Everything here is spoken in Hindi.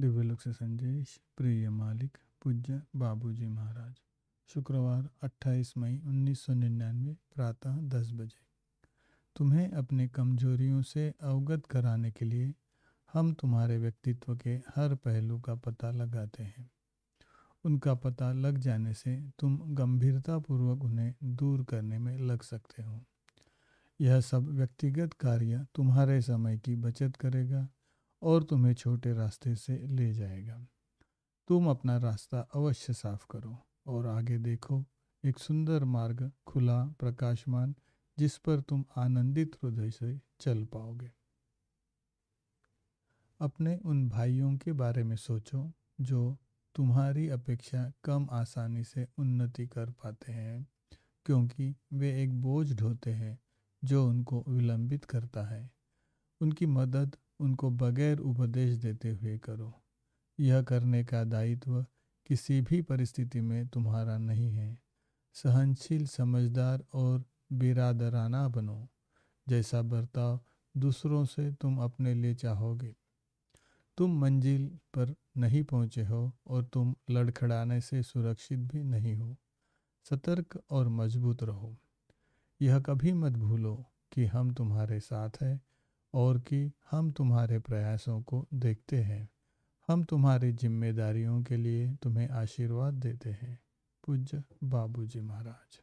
दिव्यलोक से संदेश प्रिय मालिक पूज्य बाबूजी महाराज शुक्रवार 28 मई 1999 प्रातः 10 बजे तुम्हें अपने कमजोरियों से अवगत कराने के लिए हम तुम्हारे व्यक्तित्व के हर पहलू का पता लगाते हैं उनका पता लग जाने से तुम गंभीरतापूर्वक उन्हें दूर करने में लग सकते हो यह सब व्यक्तिगत कार्य तुम्हारे समय की बचत करेगा और तुम्हें छोटे रास्ते से ले जाएगा तुम अपना रास्ता अवश्य साफ करो और आगे देखो एक सुंदर मार्ग खुला प्रकाशमान जिस पर तुम आनंदित हृदय से चल पाओगे अपने उन भाइयों के बारे में सोचो जो तुम्हारी अपेक्षा कम आसानी से उन्नति कर पाते हैं क्योंकि वे एक बोझ ढोते हैं जो उनको विलंबित करता है उनकी मदद उनको बगैर उपदेश देते हुए करो यह करने का दायित्व किसी भी परिस्थिति में तुम्हारा नहीं है सहनशील समझदार और बिरादराना बनो जैसा बर्ताव दूसरों से तुम अपने लिए चाहोगे तुम मंजिल पर नहीं पहुंचे हो और तुम लड़खड़ाने से सुरक्षित भी नहीं हो सतर्क और मजबूत रहो यह कभी मत भूलो कि हम तुम्हारे साथ हैं और कि हम तुम्हारे प्रयासों को देखते हैं हम तुम्हारी जिम्मेदारियों के लिए तुम्हें आशीर्वाद देते हैं पूज्य बाबूजी महाराज